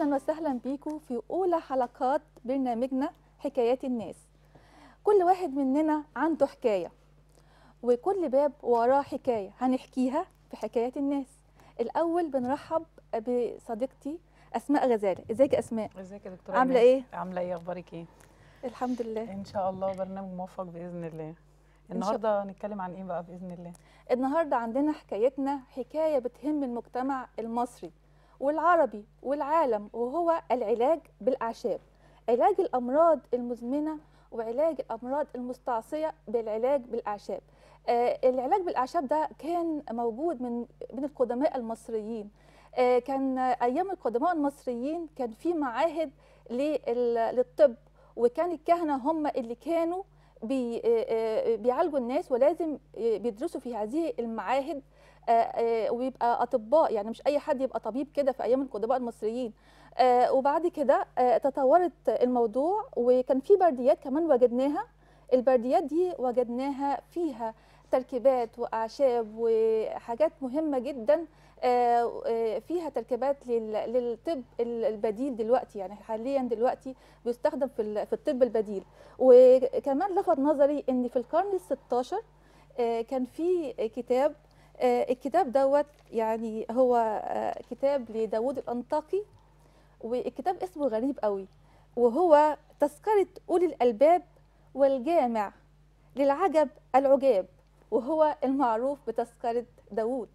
اهلا وسهلا بيكم في اولى حلقات برنامجنا حكايات الناس كل واحد مننا عنده حكايه وكل باب وراه حكايه هنحكيها في حكايات الناس الاول بنرحب بصديقتي اسماء غزاله ازيك اسماء ازيك يا دكتوره عامله ايه عامله ايه اخبارك ايه الحمد لله ان شاء الله برنامج موفق باذن الله النهارده هنتكلم عن ايه بقى باذن الله النهارده عندنا حكايتنا حكايه بتهم المجتمع المصري والعربي والعالم وهو العلاج بالأعشاب علاج الأمراض المزمنة وعلاج الأمراض المستعصية بالعلاج بالأعشاب آه العلاج بالأعشاب ده كان موجود من من القدماء المصريين آه كان أيام القدماء المصريين كان في معاهد للطب وكان الكهنة هم اللي كانوا آه، آه، بيعالجوا الناس ولازم بيدرسوا في هذه المعاهد آه، آه، ويبقى اطباء يعني مش اي حد يبقى طبيب كده في ايام القدماء المصريين آه، وبعد كده تطورت الموضوع وكان في برديات كمان وجدناها البرديات دي وجدناها فيها تركيبات واعشاب وحاجات مهمه جدا فيها تركيبات للطب البديل دلوقتي يعني حاليا دلوقتي بيستخدم في الطب البديل وكمان لفت نظري ان في القرن ال 16 كان في كتاب آه، الكتاب دوت يعني هو آه، كتاب لداود الأنطاكي والكتاب اسمه غريب قوي وهو تذكرة أولي الألباب والجامع للعجب العجاب وهو المعروف بتذكرة داوود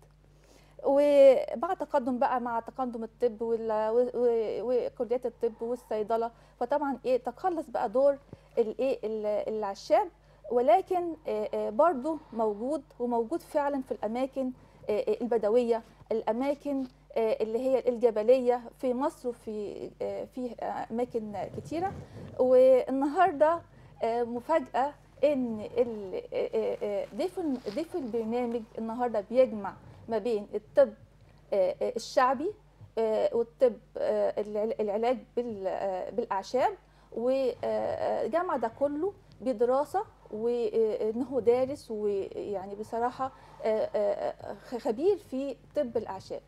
ومع تقدم بقى مع تقدم الطب وكليات الطب والصيدله فطبعا ايه تقلص بقى دور الايه العشاب ولكن آه، آه، برضه موجود وموجود فعلا في الاماكن آه، البدويه الاماكن اللي هي الجبليه في مصر وفي في اماكن كتيره والنهارده مفاجاه ان ضيف ضيف البرنامج النهارده بيجمع ما بين الطب الشعبي والطب العلاج بالاعشاب وجمع ده كله بدراسه وانه دارس ويعني بصراحه آه، آه، آه، خبير في طب الاعشاب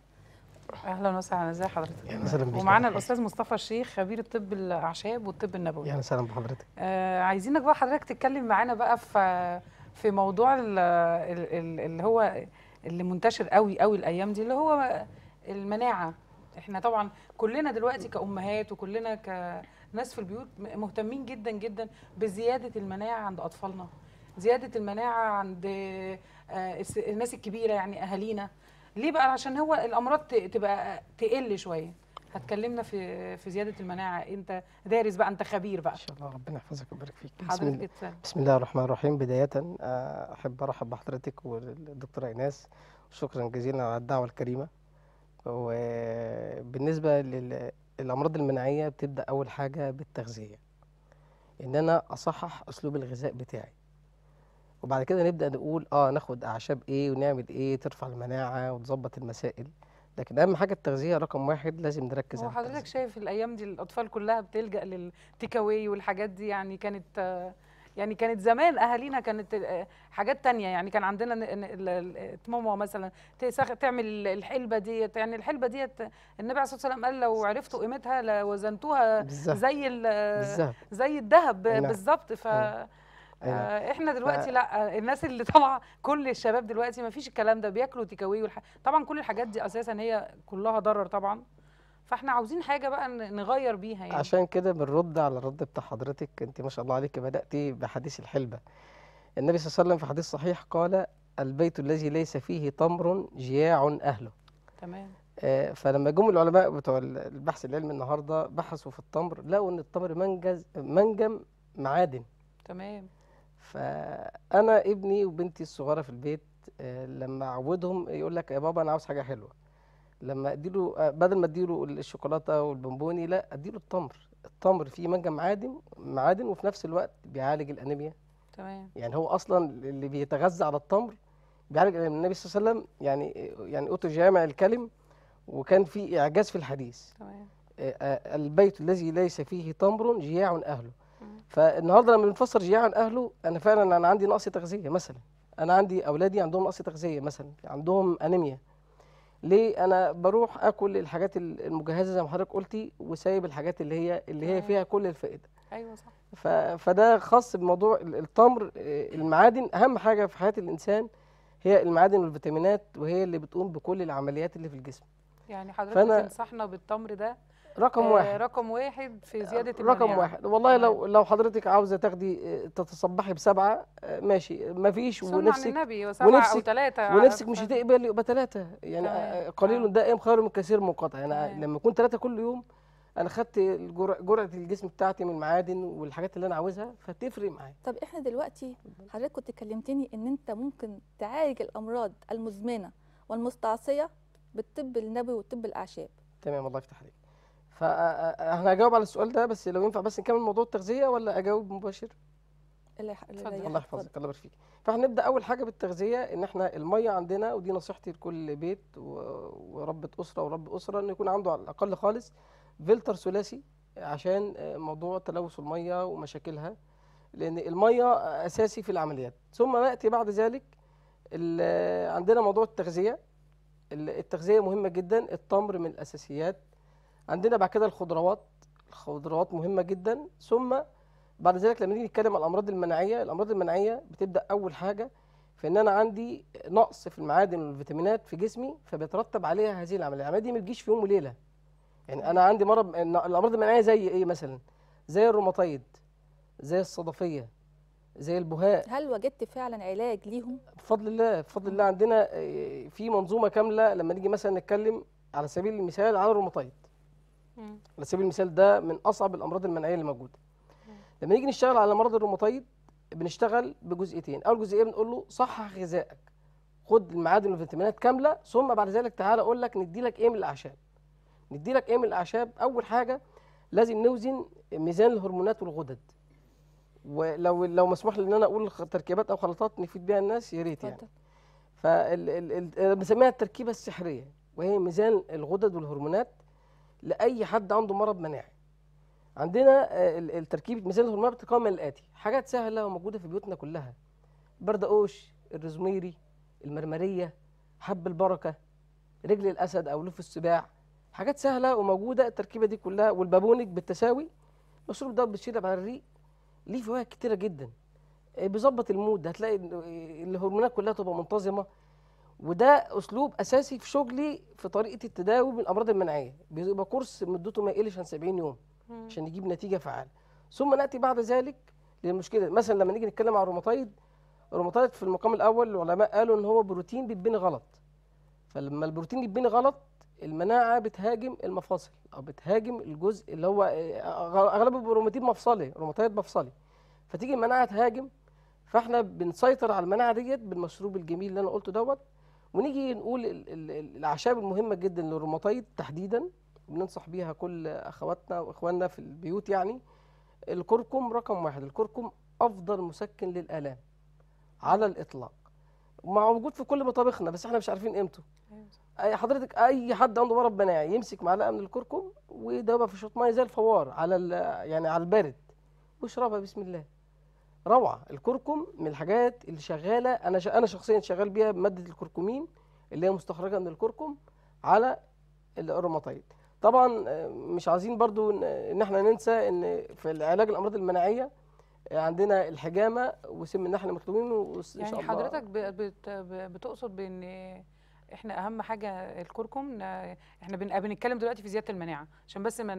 اهلا وسهلا ازي حضرتك يعني سلام بيك ومعانا الاستاذ مصطفى الشيخ خبير الطب الاعشاب والطب النبوي يعني سلام بحضرتك آه عايزينك بقى حضرتك تتكلم معانا بقى في في موضوع اللي هو اللي منتشر قوي قوي الايام دي اللي هو المناعه احنا طبعا كلنا دلوقتي كامهات وكلنا ك ناس في البيوت مهتمين جدا جدا بزياده المناعه عند اطفالنا زياده المناعه عند آه، الناس الكبيره يعني اهالينا ليه بقى عشان هو الامراض تبقى تقل شويه هتكلمنا في في زياده المناعه انت دارس بقى انت خبير بقى ان شاء الله ربنا يحفظك ويبارك فيك بسم, بسم الله الرحمن الرحيم بدايه آه، احب ارحب بحضرتك والدكتوره ايناس شكرا جزيلا على الدعوه الكريمه وبالنسبه لل الامراض المناعيه بتبدا اول حاجه بالتغذيه ان انا اصحح اسلوب الغذاء بتاعي وبعد كده نبدا نقول اه ناخد اعشاب ايه ونعمل ايه ترفع المناعه وتظبط المسائل لكن اهم حاجه التغذيه رقم واحد لازم نركز عليها وحضرتك شايف الايام دي الاطفال كلها بتلجا للتيك اواي والحاجات دي يعني كانت آه، يعني كانت زمان اهالينا كانت آه، حاجات تانية يعني كان عندنا ماما مثلا تعمل الحلبه ديت يعني الحلبه ديت النبي عليه الصلاه والسلام قال لو عرفتوا قيمتها لوزنتوها زي زي الذهب أيوة. بالظبط ف أيوة. أيوة. آه، احنا دلوقتي ف... لا الناس اللي طالعه كل الشباب دلوقتي ما فيش الكلام ده بياكلوا تيكاوي والح... طبعا كل الحاجات دي اساسا هي كلها ضرر طبعا فاحنا عاوزين حاجه بقى نغير بيها يعني عشان كده بنرد على الرد بتاع حضرتك انت ما شاء الله عليك بداتي بحديث الحلبه النبي صلى الله عليه وسلم في حديث صحيح قال البيت الذي ليس فيه تمر جياع اهله تمام آه فلما جم العلماء بتوع البحث العلمي النهارده بحثوا في التمر لقوا ان التمر منجز منجم معادن تمام فانا ابني وبنتي الصغيره في البيت آه لما اعودهم يقول لك يا بابا انا عاوز حاجه حلوه لما اديله آه، بدل ما اديله الشوكولاته والبونبوني لا اديله التمر التمر فيه منجم معادن معادن وفي نفس الوقت بيعالج الانيميا تمام يعني هو اصلا اللي بيتغذى على التمر بيعالج الانيميا النبي صلى الله عليه وسلم يعني يعني اوتو جامع الكلم وكان في اعجاز في الحديث تمام آه، آه، البيت الذي ليس فيه تمر جياع اهله فالنهارده لما بنفسر جياع اهله انا فعلا انا عندي نقص تغذيه مثلا انا عندي اولادي عندهم نقص تغذيه مثلا عندهم انيميا ليه انا بروح اكل الحاجات المجهزه زي ما حضرتك قلتي وسايب الحاجات اللي هي اللي هي فيها كل الفائده ايوه صح ف... فده خاص بموضوع التمر آه، المعادن اهم حاجه في حياه الانسان هي المعادن والفيتامينات وهي اللي بتقوم بكل العمليات اللي في الجسم يعني حضرتك فأنا... تنصحنا بالتمر ده رقم آه، واحد رقم واحد في زيادة المناعة رقم واحد والله لو لو حضرتك عاوزة تاخدي آه، تتصبحي بسبعة آه، ماشي مفيش ونفسك النبي ونفسك أو ثلاثة ونفسك مش هتقبل يبقى ثلاثة يعني آه. قليل دائم خير من كثير منقطع يعني آه. لما يكون ثلاثة كل يوم انا خدت جرعه الجسم بتاعتي من المعادن والحاجات اللي انا عاوزها فتفرق معايا طب احنا دلوقتي حضرتك كنت كلمتني ان انت ممكن تعالج الامراض المزمنه والمستعصيه بالطب النبوي والطب الاعشاب تمام الله يفتح عليك فاحنا هجاوب على السؤال ده بس لو ينفع بس نكمل موضوع التغذيه ولا اجاوب مباشر؟ اللي الله يحفظك الله يبارك فيك فاحنا نبدا اول حاجه بالتغذيه ان احنا الميه عندنا ودي نصيحتي لكل بيت وربة اسره ورب اسره انه يكون عنده على الاقل خالص فلتر ثلاثي عشان آه، موضوع تلوث الميه ومشاكلها لان الميه اساسي في العمليات ثم ناتي بعد ذلك عندنا موضوع التغذيه التغذيه مهمه جدا التمر من الاساسيات عندنا بعد كده الخضروات الخضروات مهمه جدا ثم بعد ذلك لما نيجي نتكلم على الامراض المناعيه الامراض المناعيه بتبدا اول حاجه في ان انا عندي نقص في المعادن والفيتامينات في جسمي فبيترتب عليها هذه العمليه العمليه دي ما تجيش في يوم وليله يعني انا عندي مرض الامراض المناعيه زي ايه مثلا زي الروماتايد زي الصدفيه زي البهاء هل وجدت فعلا علاج ليهم بفضل الله بفضل الله عندنا آه، في منظومه كامله لما نيجي مثلا نتكلم على سبيل المثال على الروماتايد على سبيل المثال ده من اصعب الامراض المناعيه اللي موجوده لما نيجي نشتغل على مرض الروماتويد بنشتغل بجزئيتين اول جزئيه بنقول له صحح غذائك خد المعادن والفيتامينات كامله ثم بعد ذلك تعالى اقول لك ندي لك ايه من الاعشاب ندي لك ايه من الاعشاب اول حاجه لازم نوزن ميزان الهرمونات والغدد ولو لو مسموح لي ان انا اقول تركيبات او خلطات نفيد بيها الناس يا ريت يعني فبنسميها التركيبه السحريه وهي ميزان الغدد والهرمونات لاي حد عنده مرض مناعي عندنا آه، التركيب مثال الهرمونات بتتكون من الاتي حاجات سهله وموجوده في بيوتنا كلها بردقوش الرزميري المرمريه حب البركه رجل الاسد او لف السباع حاجات سهله وموجوده التركيبه دي كلها والبابونج بالتساوي المشروب ده بتشرب على الريق ليه فوائد كتيره جدا آه، بيظبط المود هتلاقي الهرمونات كلها تبقى منتظمه وده اسلوب اساسي في شغلي في طريقه التداوي بالامراض المناعيه بيبقى كورس مدته ما يقلش عن 70 يوم عشان نجيب نتيجه فعاله ثم ناتي بعد ذلك للمشكله مثلا لما نيجي نتكلم عن الروماتايد الروماتايد في المقام الاول العلماء قالوا ان هو بروتين بيتبني غلط فلما البروتين يتبني غلط المناعه بتهاجم المفاصل او بتهاجم الجزء اللي هو آه، اغلب الروماتيد مفصلي روماتايد مفصلي فتيجي المناعه تهاجم فاحنا بنسيطر على المناعه ديت بالمشروب الجميل اللي انا قلته دوت ونيجي نقول الاعشاب المهمه جدا للروماتويد تحديدا بننصح بيها كل اخواتنا واخواننا في البيوت يعني الكركم رقم واحد الكركم افضل مسكن للالام على الاطلاق مع وجود في كل مطابخنا بس احنا مش عارفين قيمته اي حضرتك اي حد عنده مرض مناعي يمسك معلقه من الكركم ويدوبها في شوط ميه زي الفوار على يعني على البارد واشربها بسم الله روعه الكركم من الحاجات اللي شغاله انا ش... انا شخصيا شغال بيها ماده الكركمين اللي هي مستخرجه من الكركم على الروماتايد طبعا آه، مش عايزين برضو ان احنا ننسى ان في علاج الامراض المناعيه آه، عندنا الحجامه وسم النحل مطلوبين وان يعني شاء الله حضرتك بتقصد بان احنا اهم حاجه الكركم احنا بنتكلم دلوقتي في زياده المناعه عشان بس ما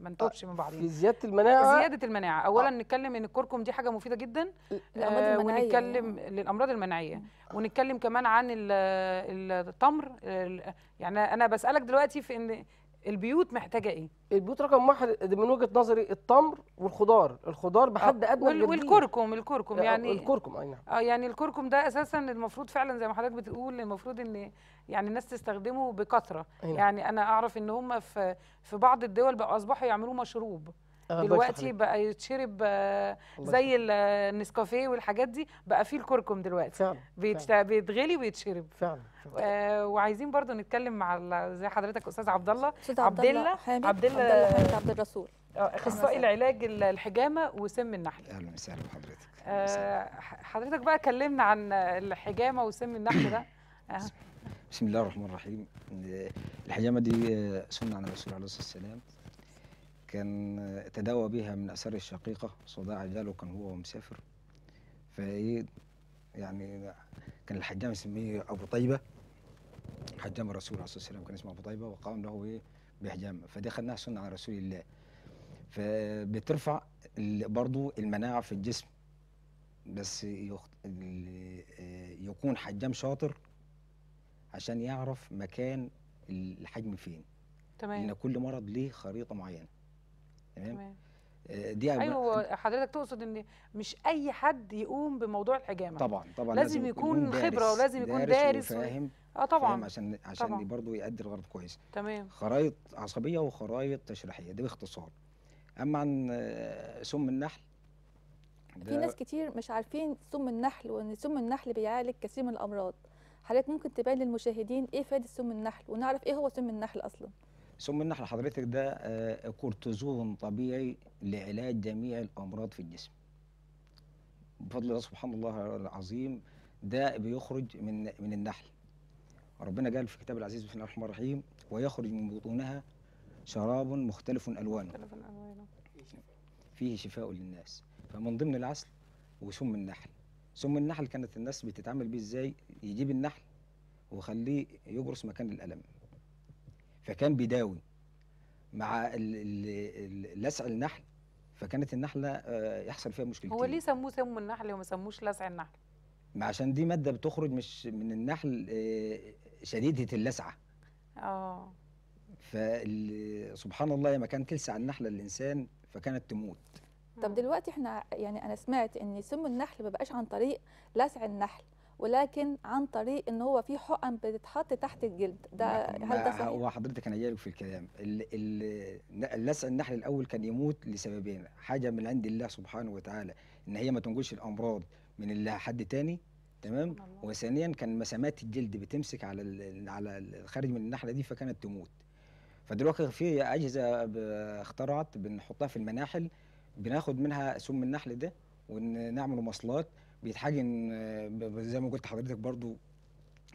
ما نتوبش آه، من بعضينا يعني. في زياده المناعه زياده المناعه اولا آه. نتكلم ان الكركم دي حاجه مفيده جدا آه ونتكلم يعني. للامراض المناعيه ونتكلم كمان عن التمر يعني انا بسالك دلوقتي في ان البيوت محتاجه ايه البيوت رقم واحد من وجهه نظري التمر والخضار الخضار بحد آه، ادنى وال... والكركم الكركم آه، يعني الكركم اي نعم اه يعني الكركم ده اساسا المفروض فعلا زي ما حضرتك بتقول المفروض ان يعني الناس تستخدمه بكثره نعم. يعني انا اعرف ان هم في في بعض الدول بقوا اصبحوا يعملوه مشروب دلوقتي بقى يتشرب آه، زي النسكافيه والحاجات دي بقى فيه الكركم دلوقتي فعلا. بيتشت... بيتغلي ويتشرب فعلا, فعلا. آه وعايزين برضو نتكلم مع زي حضرتك استاذ عبد الله عبد الله عبد الله عبد الرسول آه، اخصائي العلاج الحجامه وسم النحل اهلا وسهلا بحضرتك آه حضرتك بقى كلمنا عن الحجامه وسم النحل ده آه. بسم الله الرحمن الرحيم الحجامه دي سنه عن الرسول عليه الصلاه والسلام كان تداوى بها من آثار الشقيقة صداع جاله كان هو مسافر فإيه يعني كان الحجام مسميه أبو طيبة حجام الرسول عليه الصلاة والسلام كان اسمه أبو طيبة وقام له إيه بحجامة فدخلناها سنة على رسول الله فبترفع برضو المناعة في الجسم بس يخ... يكون حجام شاطر عشان يعرف مكان الحجم فين تمام لان كل مرض ليه خريطه معينه تمام آه، دي ايوه حضرتك تقصد ان مش اي حد يقوم بموضوع الحجامه طبعا طبعا لازم, لازم يكون, خبره ولازم يكون دارس وفاهم اه طبعا عشان عشان برضه يؤدي الغرض كويس تمام خرايط عصبيه وخرايط تشريحيه دي باختصار اما عن آه، سم النحل في ناس كتير مش عارفين سم النحل وان سم النحل بيعالج كثير من الامراض حضرتك ممكن تبين للمشاهدين ايه فائده سم النحل ونعرف ايه هو سم النحل اصلا سم النحل حضرتك ده آه، كورتيزون طبيعي لعلاج جميع الامراض في الجسم بفضل الله سبحان الله العظيم ده بيخرج من من النحل ربنا قال في كتاب العزيز بسم الله الرحمن الرحيم ويخرج من بطونها شراب مختلف الوانه مختلف الوانه فيه شفاء للناس فمن ضمن العسل وسم النحل سم النحل كانت الناس بتتعامل بيه ازاي يجيب النحل ويخليه يجرس مكان الالم فكان بيداوي مع لسع النحل فكانت النحله آه، يحصل فيها مشكلتين هو ليه سموه سم النحل وما سموش لسع النحل؟ ما عشان دي ماده بتخرج مش من النحل آه، شديده اللسعه اه فسبحان الله لما كانت تلسع النحله الانسان فكانت تموت طب دلوقتي احنا يعني انا سمعت ان سم النحل ما بقاش عن طريق لسع النحل ولكن عن طريق ان هو في حقن بتتحط تحت الجلد ده هل ده صحيح؟ هو حضرتك انا جايلك في الكلام اللسع النحل الاول كان يموت لسببين حاجه من عند الله سبحانه وتعالى ان هي ما تنقلش الامراض من اللي حد تاني تمام وثانيا كان مسامات الجلد بتمسك على على الخارج من النحله دي فكانت تموت فدلوقتي في اجهزه اخترعت بنحطها في المناحل بناخد منها سم النحل ده ونعمل مصلات بيتحجن زي ما قلت حضرتك برضو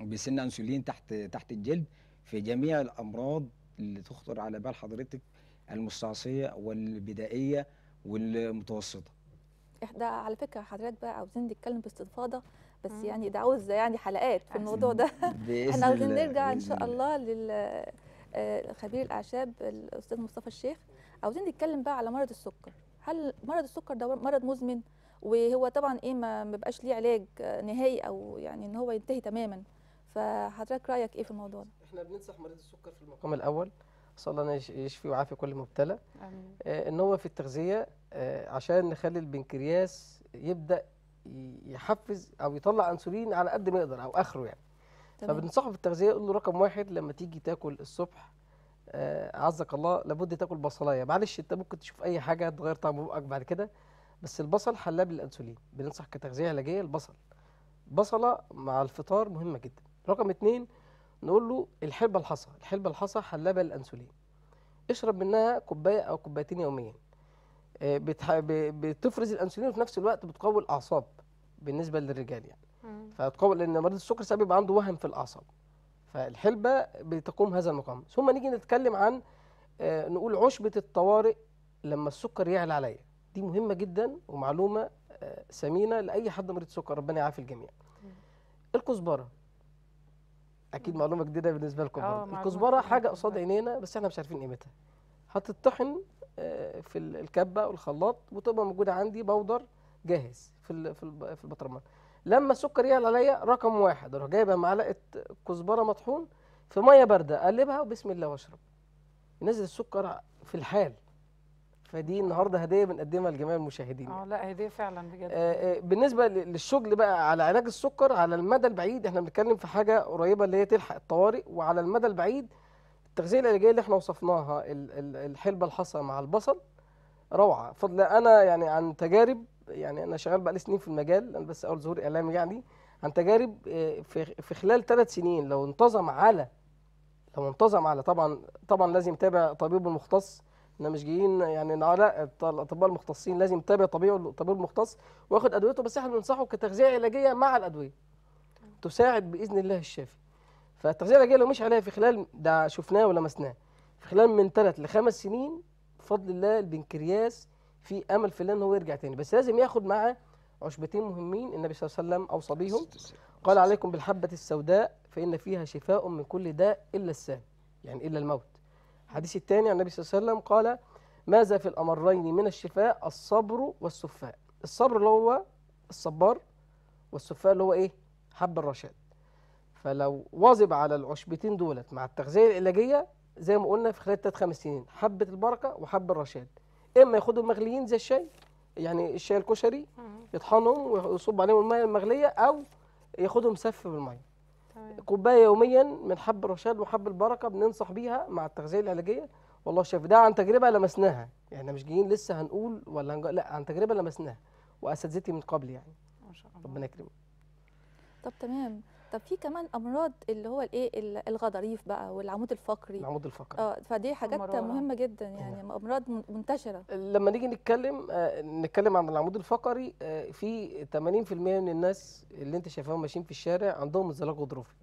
بسن انسولين تحت تحت الجلد في جميع الامراض اللي تخطر على بال حضرتك المستعصيه والبدائيه والمتوسطه احنا على فكره حضرتك بقى عاوزين نتكلم باستفاضه بس يعني ده عاوز يعني حلقات في الموضوع ده احنا عاوزين نرجع ان شاء الله للخبير آه، الاعشاب الاستاذ مصطفى الشيخ عاوزين نتكلم بقى على مرض السكر هل مرض السكر ده مرض مزمن وهو طبعا ايه ما بيبقاش ليه علاج نهائي او يعني ان هو ينتهي تماما فحضرتك رايك ايه في الموضوع ده احنا بننصح مريض السكر في المقام الاول صلى الله يشفي ويعافي كل مبتلى آه ان هو في التغذيه آه عشان نخلي البنكرياس يبدا يحفز او يطلع انسولين على قد ما يقدر او اخره يعني تمام. فبننصحه في التغذيه يقول له رقم واحد لما تيجي تاكل الصبح آه عزك الله لابد تاكل بصلايه معلش انت ممكن تشوف اي حاجه تغير طعم بقك بعد كده بس البصل حلاب للانسولين بننصح كتغذيه علاجيه البصل بصله مع الفطار مهمه جدا رقم اتنين نقول له الحلبة الحصى الحلبة الحصى حلابة للأنسولين اشرب منها كوباية أو كوبايتين يوميا آه، بتفرز الأنسولين وفي نفس الوقت بتقوي الأعصاب بالنسبة للرجال يعني فتقوي لأن مريض السكر ساعات بيبقى عنده وهم في الأعصاب فالحلبة بتقوم هذا المقام ثم نيجي نتكلم عن آه، نقول عشبة الطوارئ لما السكر يعلى عليا دي مهمه جدا ومعلومه ثمينه آه، لاي حد مريض سكر ربنا يعافي الجميع الكزبره اكيد معلومه جديده بالنسبه لكم آه، الكزبره حاجه قصاد عينينا بس احنا مش عارفين قيمتها هتطحن آه، في الكبه والخلاط وتبقى موجوده عندي بودر جاهز في في البطرمان لما السكر يعلى عليا رقم واحد اروح جايبها معلقه كزبره مطحون في ميه بارده اقلبها وبسم الله واشرب نزل السكر في الحال فدي النهارده هديه بنقدمها لجميع المشاهدين اه يعني. لا هديه فعلا بجد آه، آه، بالنسبه للشغل بقى على علاج السكر على المدى البعيد احنا بنتكلم في حاجه قريبه اللي هي تلحق الطوارئ وعلى المدى البعيد التغذيه العلاجيه اللي احنا وصفناها الحلبه الحصى مع البصل روعه فضل انا يعني عن تجارب يعني انا شغال لي سنين في المجال انا بس اول ظهور اعلامي يعني عن تجارب آه، في في خلال ثلاث سنين لو انتظم على لو انتظم على طبعا طبعا لازم يتابع طبيبه المختص احنا مش جايين يعني لا الاطباء المختصين لازم يتابع طبيب طبيب المختص واخد ادويته بس احنا بننصحه كتغذيه علاجيه مع الادويه تساعد باذن الله الشافي فالتغذيه العلاجيه لو مش عليها في خلال ده شفناه ولمسناه في خلال من ثلاث لخمس سنين بفضل الله البنكرياس في امل في الله ان هو يرجع تاني بس لازم ياخد معاه عشبتين مهمين النبي صلى الله عليه وسلم اوصى بيهم قال عليكم بالحبه السوداء فان فيها شفاء من كل داء الا السام يعني الا الموت الحديث الثاني عن النبي صلى الله عليه وسلم قال ماذا في الأمرين من الشفاء الصبر والسفاء الصبر اللي هو الصبار والسفاء اللي هو إيه حب الرشاد فلو واظب على العشبتين دولت مع التغذية العلاجية زي ما قلنا في خلال ثلاث خمس سنين حبة البركة وحب الرشاد إما ياخدهم مغليين زي الشاي يعني الشاي الكشري يطحنهم ويصب عليهم المية المغلية أو ياخدهم سف بالمية كوبايه يوميا من حب الرشاد وحب البركه بننصح بيها مع التغذيه العلاجيه والله شايف ده عن تجربه لمسناها يعني احنا مش جايين لسه هنقول ولا هنج... لا عن تجربه لمسناها واساتذتي من قبل يعني ما شاء الله ربنا يكرمك طب تمام طب في كمان امراض اللي هو الايه الغضاريف بقى والعمود الفقري العمود الفقري اه فدي حاجات مهمه جدا يعني مم. امراض منتشره لما نيجي نتكلم آه نتكلم عن العمود الفقري آه في 80% من الناس اللي انت شايفاهم ماشيين في الشارع عندهم انزلاق غضروفي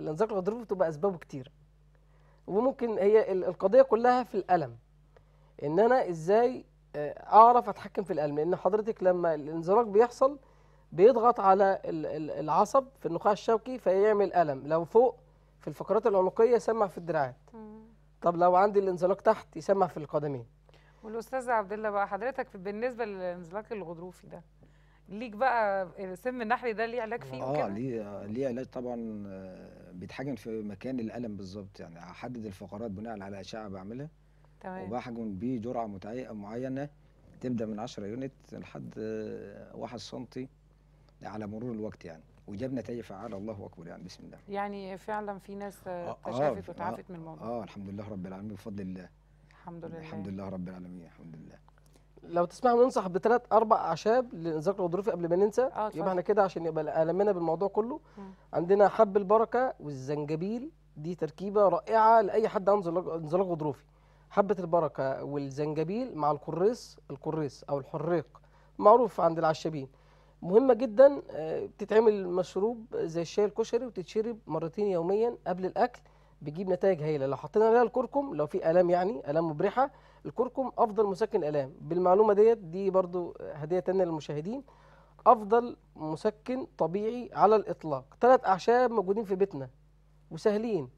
الانزلاق الغضروفي بتبقى اسبابه كتير وممكن هي القضيه كلها في الالم ان انا ازاي آه، اعرف اتحكم في الالم لان حضرتك لما الانزلاق بيحصل بيضغط على العصب في النخاع الشوكي فيعمل ألم لو فوق في الفقرات العنقية يسمع في الدراعات طب لو عندي الانزلاق تحت يسمع في القدمين والاستاذ عبد الله بقى حضرتك بالنسبه للانزلاق الغضروفي ده ليك بقى السم النحري ده ليه علاج فيه اه ليه ليه علاج طبعا آه، بيتحجن في مكان الالم بالظبط يعني احدد الفقرات بناء على اشعه بعملها تمام وبحجن بيه جرعه معينه تبدا من 10 يونت لحد 1 آه، سم على مرور الوقت يعني وجاب نتائج فعاله الله اكبر يعني بسم الله يعني فعلا في ناس آه، آه، تشافت آه وتعافت آه من الموضوع اه الحمد لله رب العالمين بفضل الله الحمد لله الحمد لله رب العالمين الحمد لله لو تسمح ننصح بثلاث اربع اعشاب لنذاكر الظروفي قبل ما ننسى آه يبقى احنا كده عشان يبقى المنا بالموضوع كله م. عندنا حب البركه والزنجبيل دي تركيبه رائعه لاي حد عنده انزلاق غضروفي حبه البركه والزنجبيل مع الكريس الكريس او الحريق معروف عند العشابين مهمه جدا آه، بتتعمل مشروب زي الشاي الكشري وتتشرب مرتين يوميا قبل الاكل بيجيب نتائج هايله لو حطينا عليها الكركم لو في الام يعني الام مبرحه الكركم افضل مسكن الام بالمعلومه ديت دي برضو هديه تانية للمشاهدين افضل مسكن طبيعي على الاطلاق ثلاث اعشاب موجودين في بيتنا وسهلين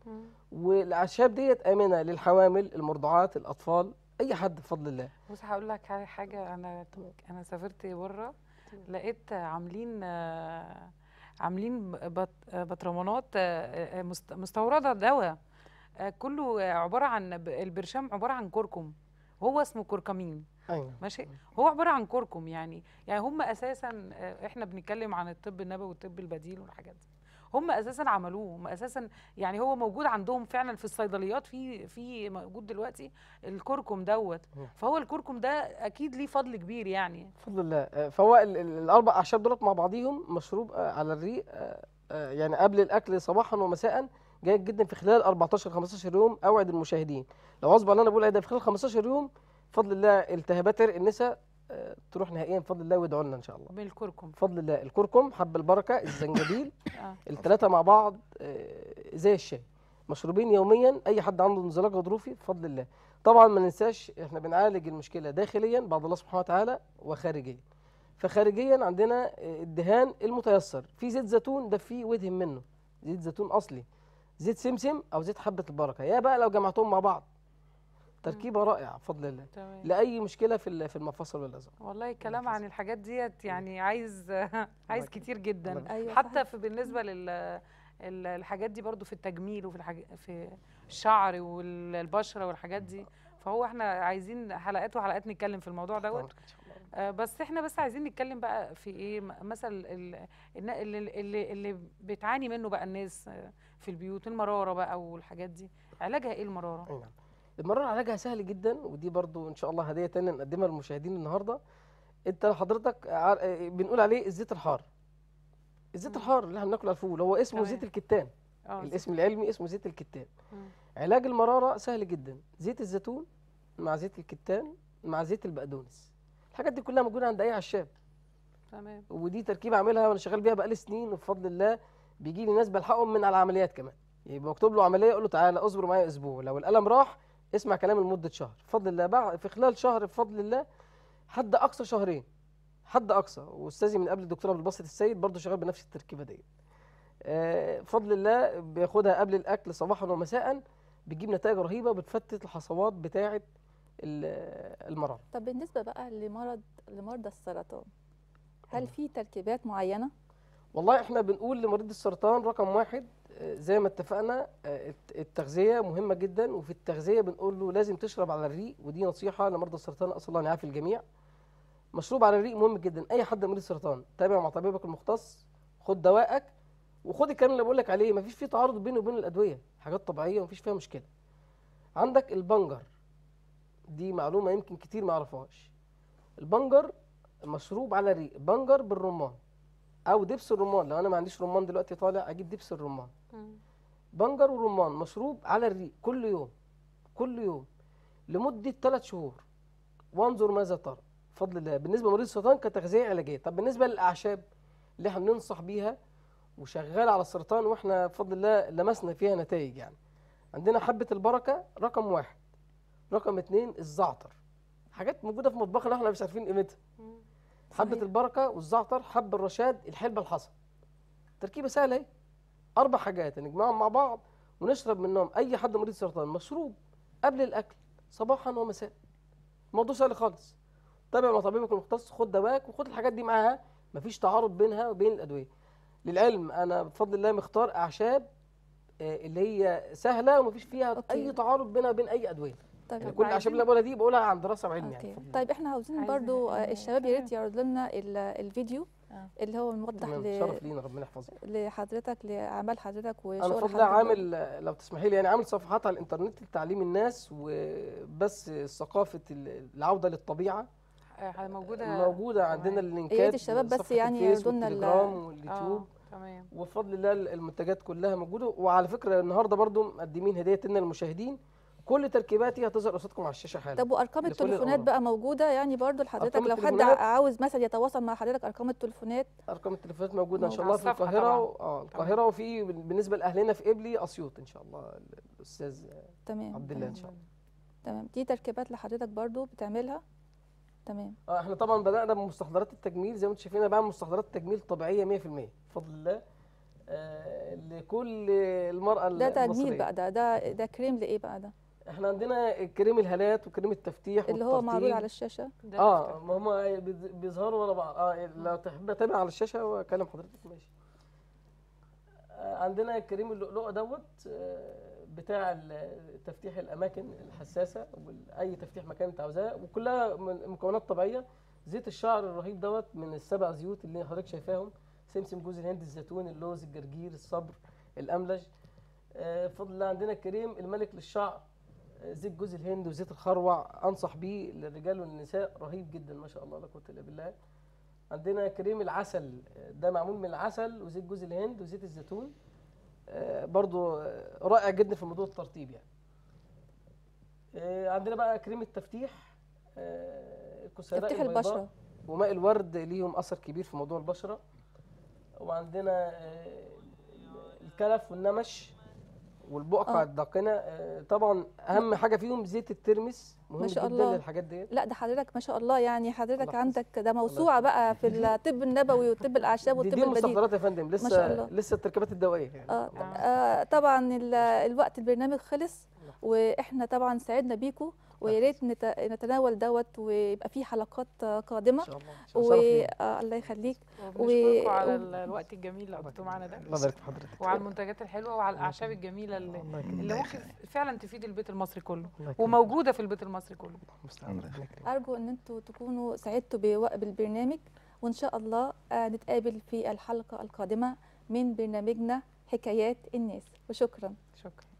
والاعشاب ديت امنه للحوامل المرضعات الاطفال اي حد بفضل الله بص هقول لك على حاجه انا انا سافرت بره لقيت عاملين عاملين بطرمانات آه، آه، مستورده دواء آه، كله عباره عن البرشام عباره عن كركم هو اسمه كركمين أيوة. ماشي هو عباره عن كركم يعني يعني هم اساسا احنا بنتكلم عن الطب النبوي والطب البديل والحاجات دي هم اساسا عملوه هم اساسا يعني هو موجود عندهم فعلا في الصيدليات في في موجود دلوقتي الكركم دوت فهو الكركم ده اكيد ليه فضل كبير يعني بفضل الله آه، فهو الاربع اعشاب دولت مع بعضيهم مشروب آه، على الريق آه، يعني قبل الاكل صباحا ومساء جيد جدا في خلال 14 15 يوم اوعد المشاهدين لو اصبر ان انا بقول ده في خلال 15 يوم بفضل الله التهابات عرق النساء تروح نهائيا بفضل الله وادعوا لنا ان شاء الله بالكركم بفضل الله الكركم حب البركه الزنجبيل آه. الثلاثه مع بعض آه، زي الشاي مشروبين يوميا اي حد عنده انزلاق غضروفي بفضل الله طبعا ما ننساش احنا بنعالج المشكله داخليا بعد الله سبحانه وتعالى وخارجيا فخارجيا عندنا آه، الدهان المتيسر في زيت زيتون ده فيه ودهن منه زيت زيتون اصلي زيت سمسم او زيت حبه البركه يا بقى لو جمعتهم مع بعض تركيبه رائعه بفضل الله تمام. لاي مشكله في في المفاصل والعظام والله الكلام عن الحاجات ديت يعني عايز عايز كتير جدا أيوة حتى في أيوة، بالنسبه لل الحاجات دي برضو في التجميل وفي الحاج... في الشعر والبشره والحاجات دي فهو احنا عايزين حلقات وحلقات نتكلم في الموضوع دوت آه، بس احنا بس عايزين نتكلم بقى في ايه مثلا اللي, اللي, اللي بتعاني منه بقى الناس آه، في البيوت المراره بقى والحاجات دي علاجها ايه المراره؟ نعم المرارة علاجها سهل جدا ودي برضو ان شاء الله هديه تانية نقدمها للمشاهدين النهارده انت حضرتك آه، بنقول عليه الزيت الحار الزيت الحار اللي احنا بناكل على الفول هو اسمه زيت الكتان آه، الاسم العلمي اسمه زيت الكتان علاج المراره سهل جدا زيت الزيتون مع زيت الكتان مع زيت البقدونس الحاجات دي كلها موجوده عند اي عشاب تمام ودي تركيبه عاملها وانا شغال بيها بقالي سنين وبفضل الله بيجي لي ناس بلحقهم من على العمليات كمان يبقى يعني مكتوب له عمليه اقول له تعالى اصبر معايا اسبوع لو الالم راح اسمع كلام لمدة شهر بفضل الله بقى في خلال شهر بفضل الله حد أقصى شهرين حد أقصى وأستاذي من قبل الدكتور عبد الباسط السيد برضه شغال بنفس التركيبة ديت آه، بفضل الله بياخدها قبل الأكل صباحا ومساء بتجيب نتائج رهيبة بتفتت الحصوات بتاعة المرض طب بالنسبة بقى لمرض لمرضى السرطان هل في تركيبات معينة؟ والله احنا بنقول لمريض السرطان رقم واحد زي ما اتفقنا آه، التغذيه مهمه جدا وفي التغذيه بنقول له لازم تشرب على الريق ودي نصيحه لمرضى السرطان اصلا الله يعافي الجميع مشروب على الريق مهم جدا اي حد مريض سرطان تابع مع طبيبك المختص خد دوائك وخد الكلام اللي بقول لك عليه مفيش فيه تعارض بينه وبين الادويه حاجات طبيعيه ومفيش فيها مشكله عندك البنجر دي معلومه يمكن كتير ما يعرفوهاش البنجر مشروب على الريق بنجر بالرمان او دبس الرمان لو انا ما عنديش رمان دلوقتي طالع اجيب دبس الرمان بنجر ورمان مشروب على الريق كل يوم كل يوم لمده ثلاث شهور وانظر ماذا ترى بفضل الله بالنسبه لمريض السرطان كتغذيه علاجيه طب بالنسبه للاعشاب اللي احنا بننصح بيها وشغال على السرطان واحنا بفضل الله لمسنا فيها نتائج يعني عندنا حبه البركه رقم واحد رقم اثنين الزعتر حاجات موجوده في مطبخنا احنا مش عارفين قيمتها حبه البركه والزعتر حب الرشاد الحلبه الحصى تركيبه سهله اهي اربع حاجات نجمعهم مع بعض ونشرب منهم اي حد مريض سرطان مشروب قبل الاكل صباحا ومساء الموضوع سهل خالص تابع مع طبيبك المختص خد دواك وخد الحاجات دي معاها مفيش تعارض بينها وبين الادويه للعلم انا بفضل الله مختار اعشاب آه، اللي هي سهله ومفيش فيها أوكي. اي تعارض بينها وبين اي ادويه طيب يعني كل عشان اللي بقولها دي بقولها عن دراسه وعلم يعني طيب احنا عاوزين برضو آه، الشباب يا ريت يعرض لنا الفيديو آه. اللي هو موضح شرف لينا ربنا يحفظك لحضرتك لاعمال حضرتك وشغل انا فضل عامل لو تسمحي لي يعني عامل صفحات على الانترنت لتعليم الناس وبس ثقافه العوده للطبيعه آه، موجوده موجوده عندنا اللينكات يا ريت الشباب بس يعني يعرضوا لنا واليوتيوب تمام وبفضل الله المنتجات كلها موجوده وعلى فكره النهارده برضو مقدمين هديه لنا المشاهدين كل تركيباتي هتظهر قصادكم على الشاشه حالا طب وارقام التليفونات بقى موجوده يعني برضو لحضرتك لو حد عاوز مثلا يتواصل مع حضرتك ارقام التليفونات ارقام التليفونات موجوده ان شاء الله في القاهره اه القاهره وفي بالنسبه لاهلنا في قبلي اسيوط ان شاء الله الاستاذ تمام عبد الله ان شاء الله تمام دي تركيبات لحضرتك برضو بتعملها تمام اه احنا طبعا بدانا بمستحضرات التجميل زي ما انتم شايفين بقى مستحضرات التجميل طبيعيه 100% بفضل الله لكل المراه ده المصريه ده تجميل بقى ده ده ده كريم لايه بقى ده احنا عندنا كريم الهالات وكريم التفتيح اللي هو معروض على الشاشه اه ما هم بيظهروا ورا بعض اه إيه، لو تحب اتابع على الشاشه واكلم حضرتك ماشي آه، عندنا كريم اللؤلؤه دوت آه، بتاع تفتيح الاماكن الحساسه واي تفتيح مكان انت عاوزاه وكلها مكونات طبيعيه زيت الشعر الرهيب دوت من السبع زيوت اللي حضرتك شايفاهم سمسم جوز الهند الزيتون اللوز الجرجير الصبر الاملج آه، فضل عندنا كريم الملك للشعر زيت جوز الهند وزيت الخروع انصح بيه للرجال والنساء رهيب جدا ما شاء الله لا قوه الا بالله عندنا كريم العسل ده معمول من العسل وزيت جوز الهند وزيت الزيتون آه، برضو رائع جدا في موضوع الترطيب يعني آه، عندنا بقى كريم التفتيح آه، تفتيح البشره وماء الورد ليهم اثر كبير في موضوع البشره وعندنا الكلف والنمش والبقعه آه. الداقنه آه، طبعا اهم حاجه فيهم زيت الترمس مهم ما شاء جدا الله. للحاجات ديت لا ده حضرتك ما شاء الله يعني حضرتك عندك ده موسوعه بقى في الطب النبوي والطب الاعشاب والطب البديل دي المستحضرات يا فندم لسه ما شاء الله. لسه التركيبات الدوائيه يعني. آه. آه. آه. طبعا الوقت البرنامج خلص واحنا طبعا سعدنا بيكم ويا ريت نتناول دوت ويبقى في حلقات قادمه ان شاء الله آه الله يخليك وبنشكركم و... على الوقت الجميل اللي قضيتوه معانا ده الله يبارك في حضرتك وعلى المنتجات الحلوه وعلى الاعشاب الجميله اللي, اللي ممكن فعلا تفيد البيت المصري كله وموجوده في البيت المصري كله ارجو ان انتم تكونوا سعدتوا بالبرنامج وان شاء الله آه، نتقابل في الحلقه القادمه من برنامجنا حكايات الناس وشكرا شكرا